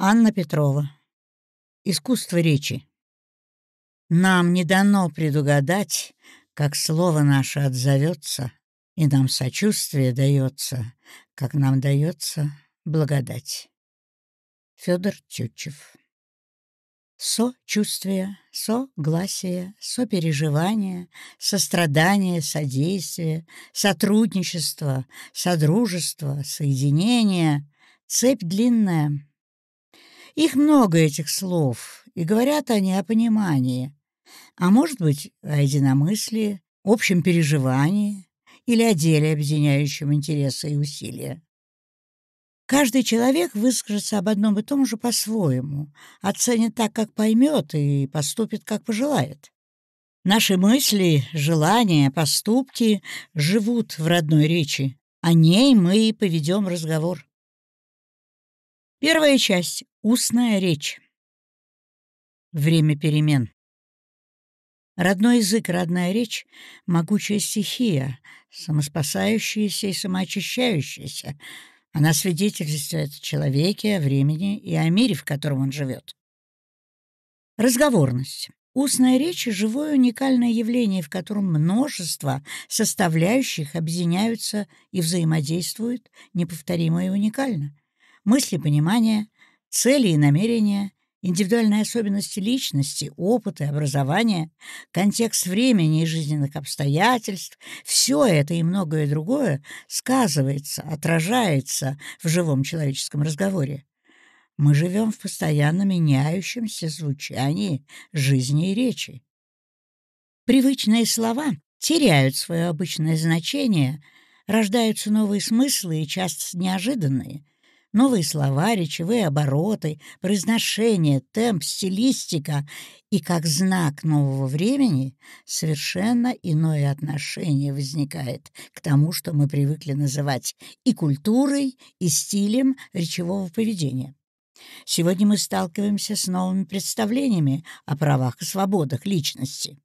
Анна Петрова. Искусство речи. Нам не дано предугадать, как слово наше отзовется, и нам сочувствие дается, как нам дается благодать. Федор Тютчев. Сочувствие, согласие, сопереживание, сострадание, содействие, сотрудничество, содружество, соединение — цепь длинная — их много, этих слов, и говорят они о понимании, а может быть, о единомыслии, общем переживании или о деле, объединяющем интересы и усилия. Каждый человек выскажется об одном и том же по-своему, оценит так, как поймет, и поступит, как пожелает. Наши мысли, желания, поступки живут в родной речи. О ней мы и поведем разговор. Первая часть Устная речь. Время перемен. Родной язык, родная речь — могучая стихия, самоспасающаяся и самоочищающаяся. Она свидетельствует о человеке, о времени и о мире, в котором он живет. Разговорность. Устная речь — живое уникальное явление, в котором множество составляющих объединяются и взаимодействуют неповторимо и уникально. Мысли, понимания — Цели и намерения, индивидуальные особенности личности, опыт и образование, контекст времени и жизненных обстоятельств — все это и многое другое сказывается, отражается в живом человеческом разговоре. Мы живем в постоянно меняющемся звучании жизни и речи. Привычные слова теряют свое обычное значение, рождаются новые смыслы и часто неожиданные — Новые слова, речевые обороты, произношение, темп, стилистика и, как знак нового времени, совершенно иное отношение возникает к тому, что мы привыкли называть и культурой, и стилем речевого поведения. Сегодня мы сталкиваемся с новыми представлениями о правах и свободах личности.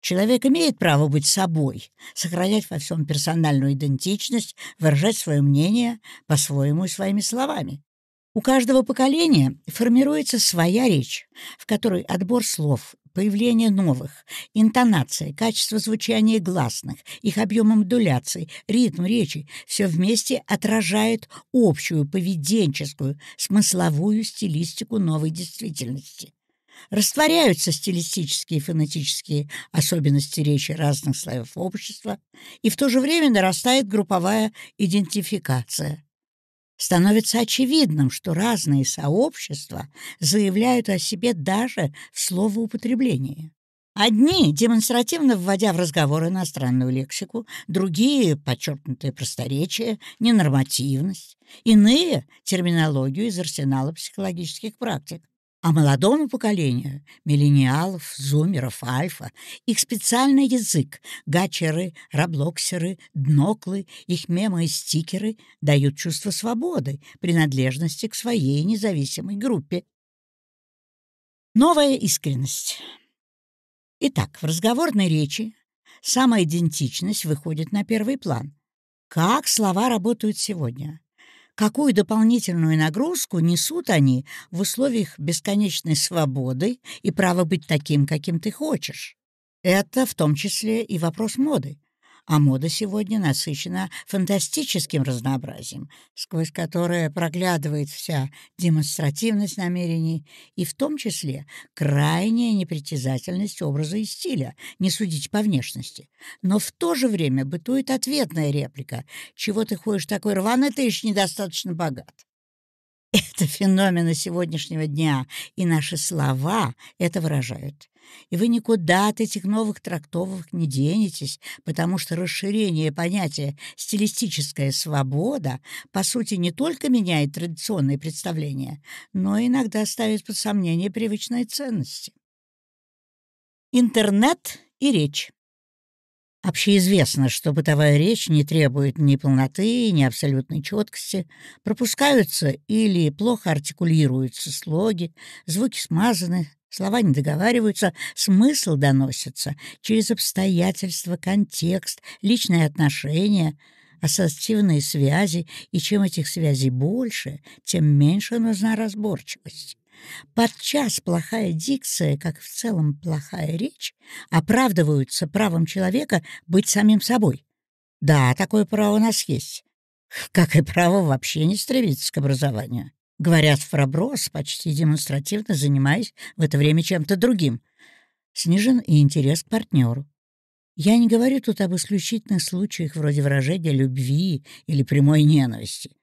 Человек имеет право быть собой, сохранять во всем персональную идентичность, выражать свое мнение по-своему и своими словами. У каждого поколения формируется своя речь, в которой отбор слов, появление новых, интонация, качество звучания гласных, их объем модуляций, ритм речи — все вместе отражает общую поведенческую, смысловую стилистику новой действительности растворяются стилистические и фонетические особенности речи разных слоев общества, и в то же время нарастает групповая идентификация. Становится очевидным, что разные сообщества заявляют о себе даже в словоупотреблении. Одни, демонстративно вводя в разговор иностранную лексику, другие — подчеркнутые просторечие, ненормативность, иные — терминологию из арсенала психологических практик, а молодому поколению — миллениалов, зумеров, альфа — их специальный язык — гачеры, раблоксеры, дноклы, их мемы и стикеры дают чувство свободы, принадлежности к своей независимой группе. Новая искренность. Итак, в разговорной речи самоидентичность выходит на первый план. Как слова работают сегодня? какую дополнительную нагрузку несут они в условиях бесконечной свободы и права быть таким, каким ты хочешь. Это в том числе и вопрос моды а мода сегодня насыщена фантастическим разнообразием, сквозь которое проглядывает вся демонстративность намерений и в том числе крайняя непритязательность образа и стиля, не судить по внешности. Но в то же время бытует ответная реплика «Чего ты ходишь такой рваный, ты еще недостаточно богат». Это феномены сегодняшнего дня, и наши слова это выражают. И вы никуда от этих новых трактовок не денетесь, потому что расширение понятия «стилистическая свобода» по сути не только меняет традиционные представления, но иногда ставит под сомнение привычной ценности. Интернет и речь. Общеизвестно, что бытовая речь не требует ни полноты, ни абсолютной четкости, пропускаются или плохо артикулируются слоги, звуки смазаны, слова не договариваются, смысл доносится через обстоятельства, контекст, личные отношения, ассоциативные связи, и чем этих связей больше, тем меньше нужна разборчивость. Подчас плохая дикция, как в целом плохая речь, оправдываются правом человека быть самим собой. Да, такое право у нас есть. Как и право вообще не стремиться к образованию. Говорят фроброс, почти демонстративно занимаясь в это время чем-то другим. Снижен и интерес к партнеру. Я не говорю тут об исключительных случаях вроде выражения любви или прямой ненависти.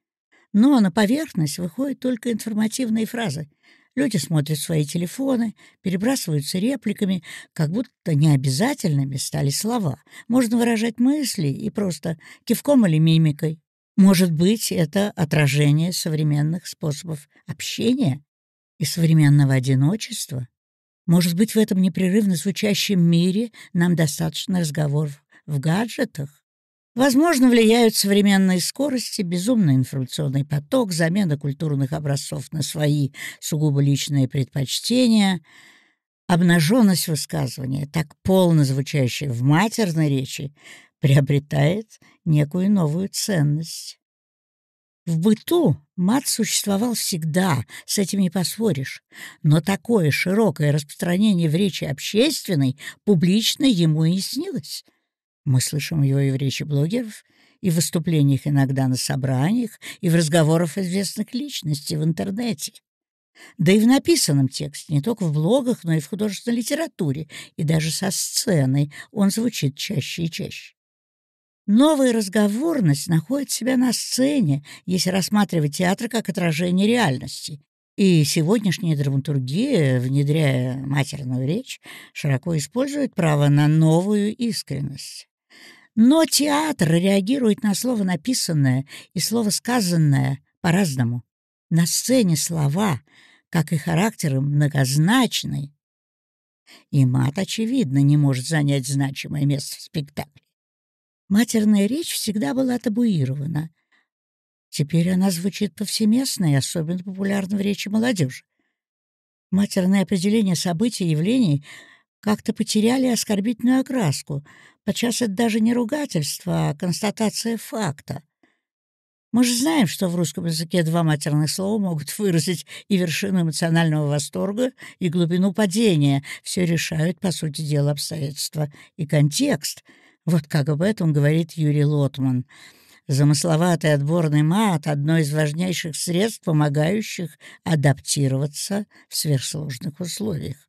Но на поверхность выходят только информативные фразы. Люди смотрят свои телефоны, перебрасываются репликами, как будто необязательными стали слова. Можно выражать мысли и просто кивком или мимикой. Может быть, это отражение современных способов общения и современного одиночества? Может быть, в этом непрерывно звучащем мире нам достаточно разговоров в гаджетах? Возможно, влияют современные скорости, безумный информационный поток, замена культурных образцов на свои сугубо личные предпочтения, обнаженность высказывания, так полно звучащая в матерной речи, приобретает некую новую ценность. В быту мат существовал всегда, с этим не поспоришь, но такое широкое распространение в речи общественной публичной ему и не снилось — мы слышим его и в речи блогеров, и в выступлениях иногда на собраниях, и в разговорах известных личностей в интернете. Да и в написанном тексте, не только в блогах, но и в художественной литературе, и даже со сценой он звучит чаще и чаще. Новая разговорность находит себя на сцене, если рассматривать театр как отражение реальности. И сегодняшняя драматургия, внедряя матерную речь, широко использует право на новую искренность. Но театр реагирует на слово написанное и слово сказанное по-разному. На сцене слова, как и характеры, многозначны. И мат, очевидно, не может занять значимое место в спектакле. Матерная речь всегда была табуирована. Теперь она звучит повсеместно и особенно популярна в речи молодежи. Матерное определение событий и явлений как-то потеряли оскорбительную окраску. Подчас это даже не ругательство, а констатация факта. Мы же знаем, что в русском языке два матерных слова могут выразить и вершину эмоционального восторга, и глубину падения. Все решают, по сути дела, обстоятельства и контекст. Вот как об этом говорит Юрий Лотман. Замысловатый отборный мат — одно из важнейших средств, помогающих адаптироваться в сверхсложных условиях.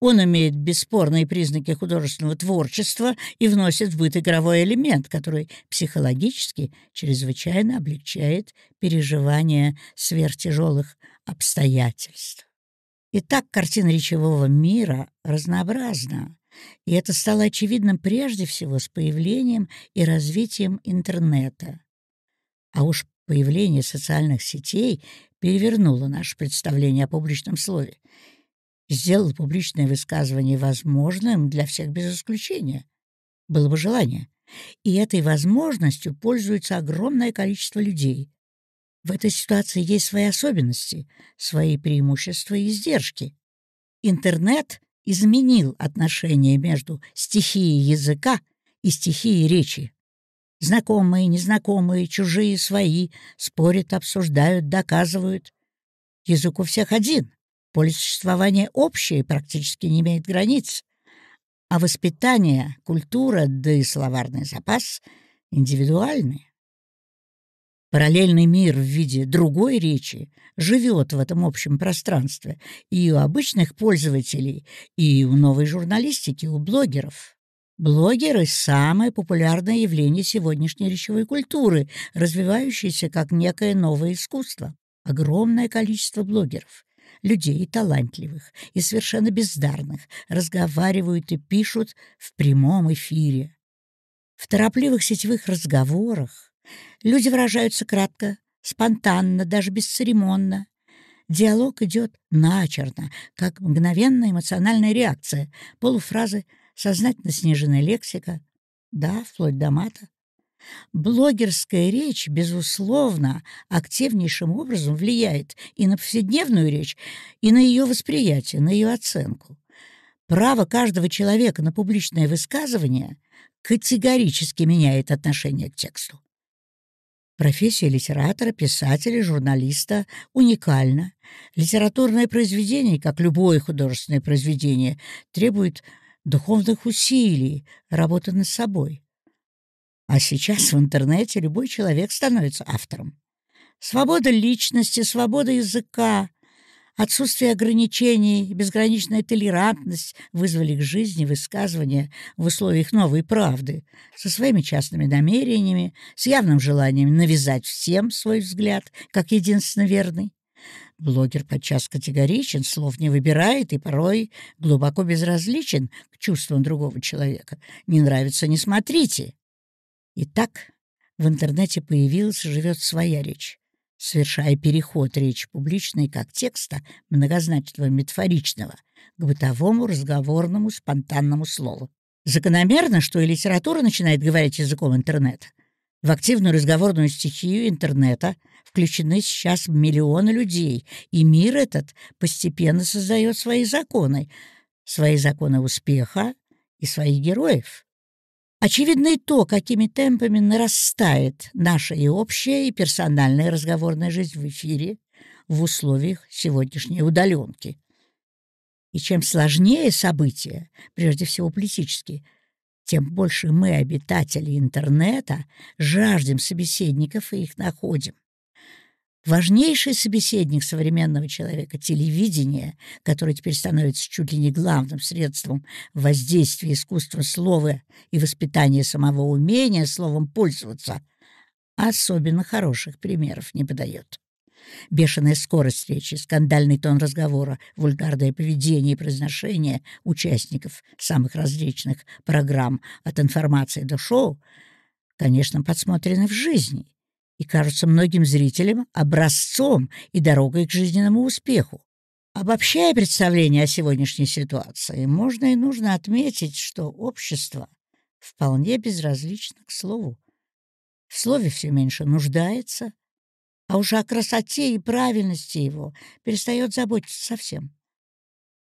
Он имеет бесспорные признаки художественного творчества и вносит в быт игровой элемент, который психологически чрезвычайно облегчает переживание сверхтяжелых обстоятельств. Итак, картина речевого мира разнообразна, и это стало очевидным прежде всего с появлением и развитием интернета. А уж появление социальных сетей перевернуло наше представление о публичном слове — сделал публичное высказывание возможным для всех без исключения. Было бы желание. И этой возможностью пользуется огромное количество людей. В этой ситуации есть свои особенности, свои преимущества и издержки. Интернет изменил отношение между стихией языка и стихией речи. Знакомые, незнакомые, чужие, свои спорят, обсуждают, доказывают. Язык у всех один — Поле существования общее практически не имеет границ, а воспитание, культура, да и словарный запас индивидуальны. Параллельный мир в виде другой речи живет в этом общем пространстве и у обычных пользователей, и у новой журналистики, и у блогеров. Блогеры — самое популярное явление сегодняшней речевой культуры, развивающееся как некое новое искусство. Огромное количество блогеров людей и талантливых и совершенно бездарных, разговаривают и пишут в прямом эфире. В торопливых сетевых разговорах люди выражаются кратко, спонтанно, даже бесцеремонно. Диалог идет начерно, как мгновенная эмоциональная реакция, полуфразы, сознательно сниженная лексика, да, вплоть до мата. Блогерская речь, безусловно, активнейшим образом влияет и на повседневную речь, и на ее восприятие, на ее оценку. Право каждого человека на публичное высказывание категорически меняет отношение к тексту. Профессия литератора, писателя, журналиста уникальна. Литературное произведение, как любое художественное произведение, требует духовных усилий, работы над собой. А сейчас в интернете любой человек становится автором. Свобода личности, свобода языка, отсутствие ограничений, безграничная толерантность вызвали к жизни высказывания в условиях новой правды со своими частными намерениями, с явным желанием навязать всем свой взгляд как единственно верный. Блогер подчас категоричен, слов не выбирает и порой глубоко безразличен к чувствам другого человека. «Не нравится — не смотрите», Итак, в интернете появилась «Живет своя речь», совершая переход речи публичной как текста многозначного метафоричного к бытовому, разговорному, спонтанному слову. Закономерно, что и литература начинает говорить языком интернета. В активную разговорную стихию интернета включены сейчас миллионы людей, и мир этот постепенно создает свои законы, свои законы успеха и своих героев. Очевидно и то, какими темпами нарастает наша и общая, и персональная разговорная жизнь в эфире в условиях сегодняшней удаленки. И чем сложнее события, прежде всего политические, тем больше мы, обитатели интернета, жаждем собеседников и их находим. Важнейший собеседник современного человека — телевидение, которое теперь становится чуть ли не главным средством воздействия искусства слова и воспитания самого умения словом пользоваться, особенно хороших примеров не подает. Бешеная скорость речи, скандальный тон разговора, вульгарное поведение и произношение участников самых различных программ от информации до шоу, конечно, подсмотрены в жизни и кажутся многим зрителям образцом и дорогой к жизненному успеху. Обобщая представление о сегодняшней ситуации, можно и нужно отметить, что общество вполне безразлично к слову. В слове все меньше нуждается, а уже о красоте и правильности его перестает заботиться совсем.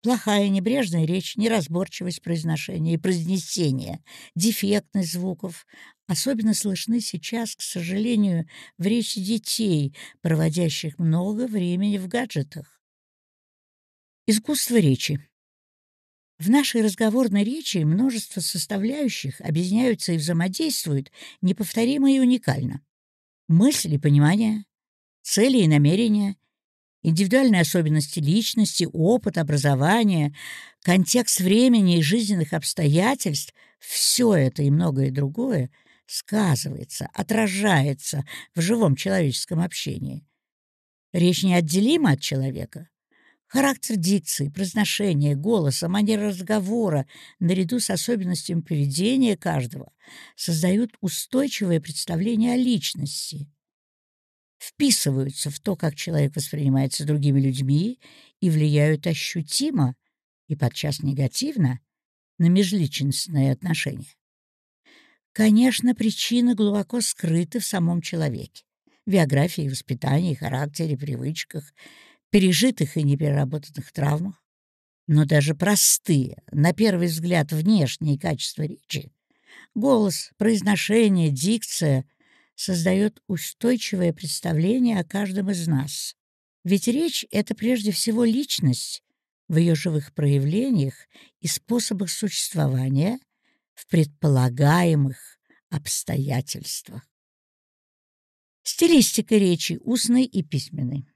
Плохая небрежная речь, неразборчивость произношения и произнесения, дефектность звуков особенно слышны сейчас, к сожалению, в речи детей, проводящих много времени в гаджетах. Искусство речи. В нашей разговорной речи множество составляющих объединяются и взаимодействуют неповторимо и уникально. Мысли понимания, цели и намерения, Индивидуальные особенности личности, опыт, образование, контекст времени и жизненных обстоятельств — все это и многое другое сказывается, отражается в живом человеческом общении. Речь неотделима от человека. Характер дикции, произношения, голоса, манера разговора, наряду с особенностями поведения каждого, создают устойчивое представление о личности вписываются в то, как человек воспринимается другими людьми и влияют ощутимо и подчас негативно на межличностные отношения. Конечно, причины глубоко скрыты в самом человеке, в биографии, воспитании, характере, привычках, пережитых и непереработанных травмах. Но даже простые, на первый взгляд, внешние качества речи — голос, произношение, дикция — создает устойчивое представление о каждом из нас. Ведь речь — это прежде всего личность в ее живых проявлениях и способах существования в предполагаемых обстоятельствах. Стилистика речи устной и письменной.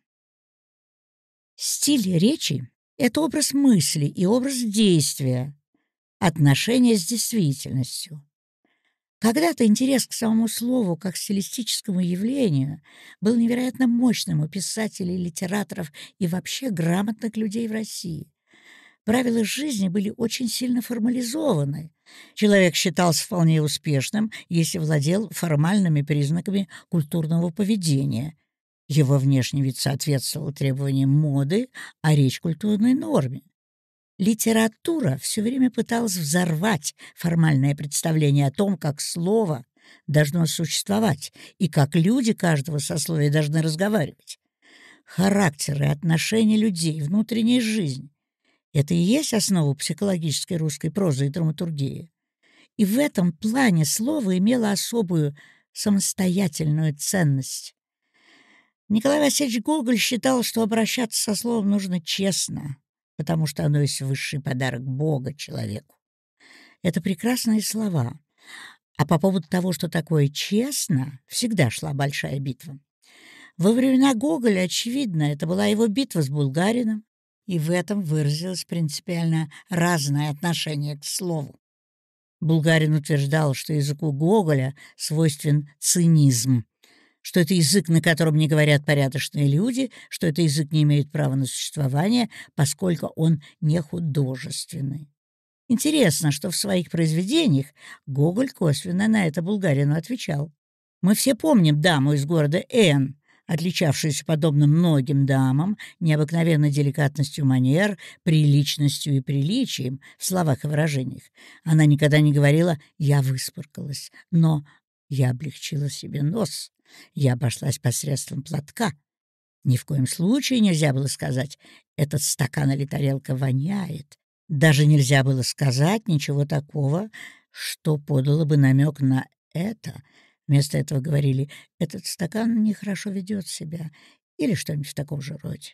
Стиль речи — это образ мысли и образ действия, отношение с действительностью, когда-то интерес к самому слову как стилистическому явлению был невероятно мощным у писателей, литераторов и вообще грамотных людей в России. Правила жизни были очень сильно формализованы. Человек считался вполне успешным, если владел формальными признаками культурного поведения. Его внешний вид соответствовал требованиям моды, а речь — культурной норме. Литература все время пыталась взорвать формальное представление о том, как слово должно существовать и как люди каждого сословия должны разговаривать. Характеры, отношения людей, внутренняя жизнь — это и есть основа психологической русской прозы и драматургии. И в этом плане слово имело особую самостоятельную ценность. Николай Васильевич Гоголь считал, что обращаться со словом нужно честно, потому что оно есть высший подарок Бога человеку. Это прекрасные слова. А по поводу того, что такое честно, всегда шла большая битва. Во времена Гоголя, очевидно, это была его битва с Булгарином, и в этом выразилось принципиально разное отношение к слову. Булгарин утверждал, что языку Гоголя свойствен цинизм, что это язык, на котором не говорят порядочные люди, что это язык не имеет права на существование, поскольку он не художественный. Интересно, что в своих произведениях Гоголь косвенно на это Булгарину отвечал. Мы все помним даму из города Н, отличавшуюся, подобно многим дамам, необыкновенной деликатностью манер, приличностью и приличием в словах и выражениях. Она никогда не говорила «я выспоркалась», но я облегчила себе нос. Я обошлась посредством платка. Ни в коем случае нельзя было сказать «этот стакан или тарелка воняет». Даже нельзя было сказать ничего такого, что подало бы намек на это. Вместо этого говорили «этот стакан нехорошо ведет себя» или что-нибудь в таком же роде.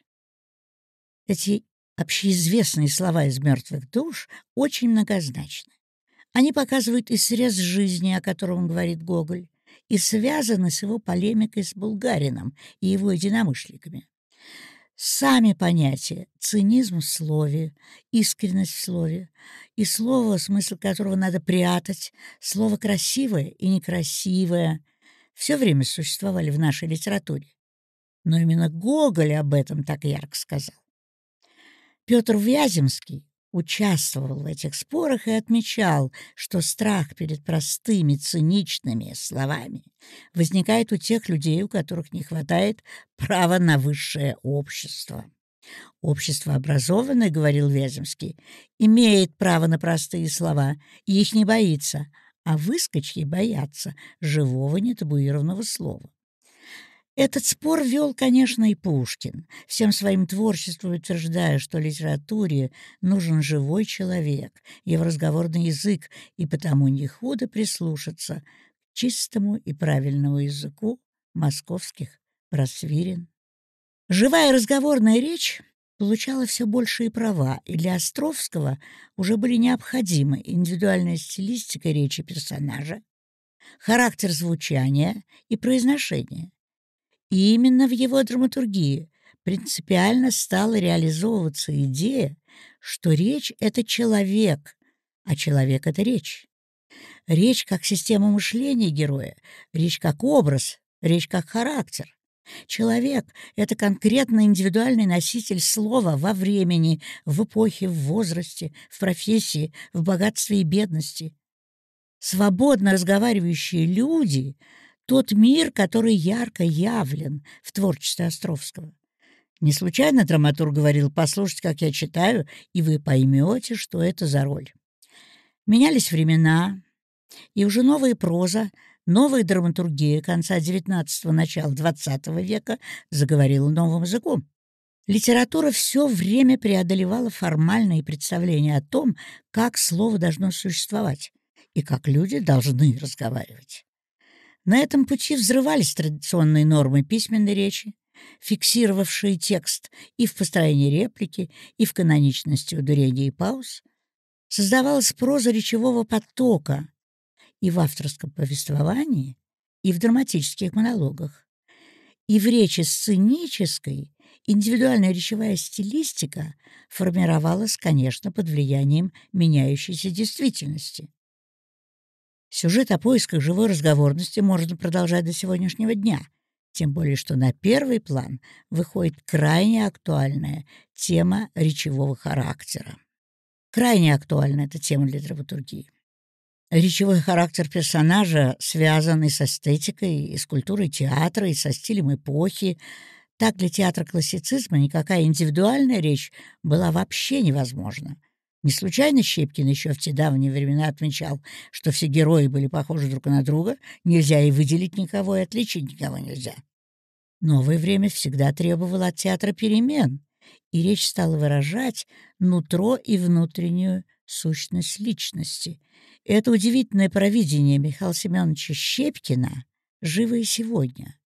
Эти общеизвестные слова из мертвых душ очень многозначны. Они показывают и срез жизни, о котором говорит Гоголь, и связаны с его полемикой с Булгарином и его единомышленниками. Сами понятия — цинизм в слове, искренность в слове, и слово, смысл которого надо прятать, слово красивое и некрасивое, все время существовали в нашей литературе. Но именно Гоголь об этом так ярко сказал. Петр Вяземский участвовал в этих спорах и отмечал, что страх перед простыми циничными словами возникает у тех людей, у которых не хватает права на высшее общество. «Общество образованное, — говорил Вяземский, — имеет право на простые слова и их не боится, а выскочки боятся живого нетабуированного слова. Этот спор вел, конечно, и Пушкин, всем своим творчеством утверждая, что литературе нужен живой человек, его разговорный язык, и потому не худо прислушаться к чистому и правильному языку московских просвирен. Живая разговорная речь получала все большие права, и для Островского уже были необходимы индивидуальная стилистика речи персонажа, характер звучания и произношения и именно в его драматургии принципиально стала реализовываться идея, что речь — это человек, а человек — это речь. Речь как система мышления героя, речь как образ, речь как характер. Человек — это конкретно индивидуальный носитель слова во времени, в эпохе, в возрасте, в профессии, в богатстве и бедности. Свободно разговаривающие люди — тот мир, который ярко явлен в творчестве Островского. Не случайно драматург говорил «послушайте, как я читаю, и вы поймете, что это за роль». Менялись времена, и уже новая проза, новая драматургия конца XIX – начала XX века заговорила новым языком. Литература все время преодолевала формальные представления о том, как слово должно существовать и как люди должны разговаривать. На этом пути взрывались традиционные нормы письменной речи, фиксировавшие текст и в построении реплики, и в каноничности ударения и пауз. Создавалась проза речевого потока и в авторском повествовании, и в драматических монологах. И в речи сценической индивидуальная речевая стилистика формировалась, конечно, под влиянием меняющейся действительности — Сюжет о поисках живой разговорности можно продолжать до сегодняшнего дня, тем более что на первый план выходит крайне актуальная тема речевого характера. Крайне актуальна эта тема для драматургии. Речевой характер персонажа связан и с эстетикой, и с культурой театра, и со стилем эпохи. Так для театра классицизма никакая индивидуальная речь была вообще невозможна. Не случайно Щепкин еще в те давние времена отмечал, что все герои были похожи друг на друга, нельзя и выделить никого, и отличить никого нельзя. Новое время всегда требовало от театра перемен, и речь стала выражать нутро и внутреннюю сущность личности. И это удивительное провидение Михаила Семеновича Щепкина живо и сегодня.